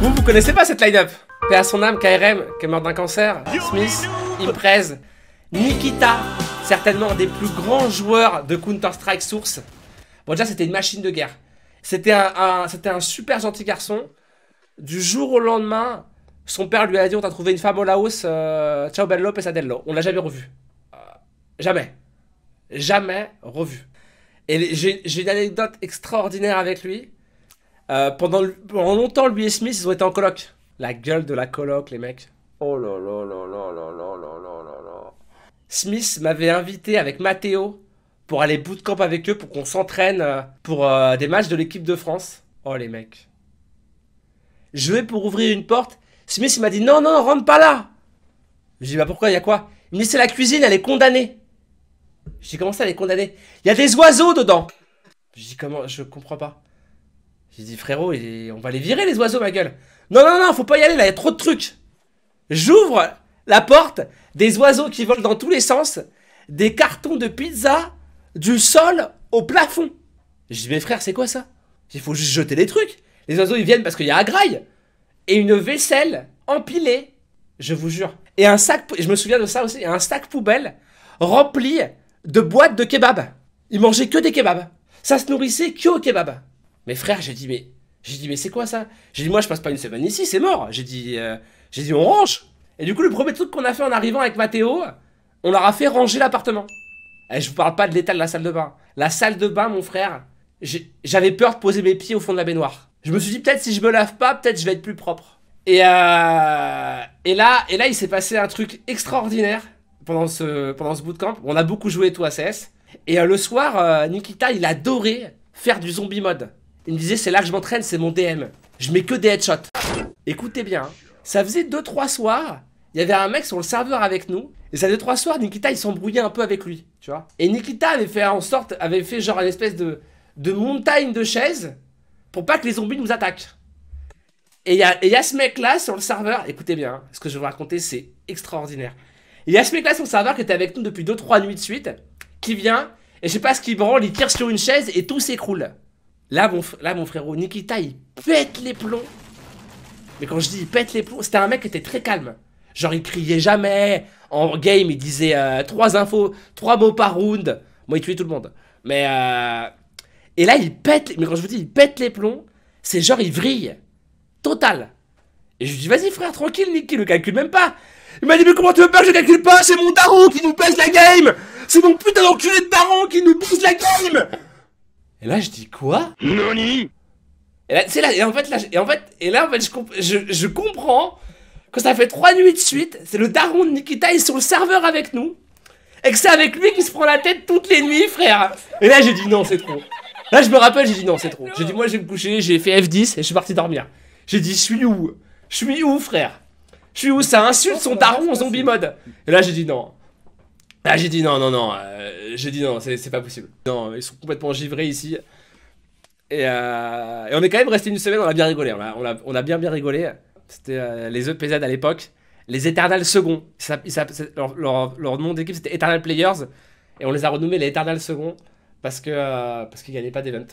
Vous, vous connaissez pas cette line-up Paix à son âme, KRM, qui est mort d'un cancer, Smith, Imprez, Nikita, certainement un des plus grands joueurs de Counter-Strike Source. Bon, déjà, c'était une machine de guerre. C'était un, c'était un super gentil garçon. Du jour au lendemain, son père lui a dit On t'a trouvé une femme au Laos, euh, ciao bello, pesadello. On l'a jamais revu. Euh, jamais. Jamais revu. Et j'ai une anecdote extraordinaire avec lui pendant, longtemps, lui et Smith, ils ont été en coloc. La gueule de la coloc, les mecs. Oh là là là là là là là là Smith m'avait invité avec Mathéo pour aller bootcamp avec eux pour qu'on s'entraîne pour des matchs de l'équipe de France. Oh les mecs. Je vais pour ouvrir une porte. Smith il m'a dit non, non, rentre pas là. Je dis bah pourquoi, il y a quoi Il me dit c'est la cuisine, elle est condamnée. Je dis comment ça, elle est condamnée Il y a des oiseaux dedans. Je dis comment, je comprends pas. J'ai dit, frérot, on va les virer, les oiseaux, ma gueule. Non, non, non, faut pas y aller, là, il y a trop de trucs. J'ouvre la porte, des oiseaux qui volent dans tous les sens, des cartons de pizza, du sol au plafond. Je dis, mais frère, c'est quoi ça Il faut juste jeter les trucs. Les oiseaux, ils viennent parce qu'il y a un Et une vaisselle empilée, je vous jure. Et un sac, je me souviens de ça aussi, un sac poubelle rempli de boîtes de kebab. Ils mangeaient que des kebabs. Ça se nourrissait que au kebab. Mes frères, j'ai dit, mais j'ai dit, mais c'est quoi ça J'ai dit, moi, je passe pas une semaine ici, c'est mort. J'ai dit, euh, j'ai dit, on range. Et du coup, le premier truc qu'on a fait en arrivant avec Mathéo, on leur a fait ranger l'appartement. Et eh, je vous parle pas de l'état de la salle de bain. La salle de bain, mon frère, j'avais peur de poser mes pieds au fond de la baignoire. Je me suis dit, peut-être si je me lave pas, peut-être je vais être plus propre. Et, euh, là, et là, il s'est passé un truc extraordinaire pendant ce, pendant ce bootcamp. On a beaucoup joué, à CS. Et euh, le soir, Nikita, il adorait faire du zombie mode. Il me disait c'est là que je m'entraîne, c'est mon DM. Je mets que des headshots. Écoutez bien, hein. ça faisait 2-3 soirs, il y avait un mec sur le serveur avec nous, et ça deux 3 soirs, Nikita il s'embrouillait un peu avec lui, tu vois. Et Nikita avait fait en sorte, avait fait genre une espèce de, de montagne de chaises pour pas que les zombies nous attaquent. Et il y, a ce mec là sur le serveur, écoutez bien, hein, ce que je vais vous raconter c'est extraordinaire. Il y a ce mec là sur le serveur qui était avec nous depuis 2-3 nuits de suite, qui vient, et je sais pas ce qu'il branle, il tire sur une chaise et tout s'écroule. Là, mon, là, mon frérot Nikita, il pète les plombs. Mais quand je dis il pète les plombs, c'était un mec qui était très calme. Genre, il criait jamais. En game, il disait euh, trois infos, trois mots par round. Moi, il tuait tout le monde. Mais. Euh, et là, il pète. Mais quand je vous dis, il pète les plombs, c'est genre, il vrille. Total. Et je lui dis, vas-y, frère, tranquille, ne le calcule même pas. Il m'a dit, mais comment tu veux pas que je calcule pas C'est mon daron qui nous pèse la game C'est mon putain d'enculé de daron qui nous pèse la game et là, je dis quoi Noni Et là, c'est là, et en fait, là, et en fait, et là, en fait, je, je, comprends que ça fait trois nuits de suite, c'est le daron de Nikita, est sur le serveur avec nous, et que c'est avec lui qui se prend la tête toutes les nuits, frère Et là, j'ai dit non, c'est trop. Là, je me rappelle, j'ai dit non, c'est trop. J'ai dit, moi, je vais me coucher, j'ai fait F10 et je suis parti dormir. J'ai dit, je suis où Je suis où, frère Je suis où Ça insulte son daron en zombie mode. Et là, j'ai dit non. Ah, j'ai dit non, non, non. Euh, j'ai dit non, c'est pas possible. Non, ils sont complètement givrés ici. Euh, et, on est quand même resté une semaine, on a bien rigolé. On a, on a, bien, bien rigolé. C'était euh, les EPZ à l'époque. Les Eternal Second. leur, nom d'équipe, c'était Eternal Players. Et on les a renommés les Eternal Second parce qu'ils parce pas d'event.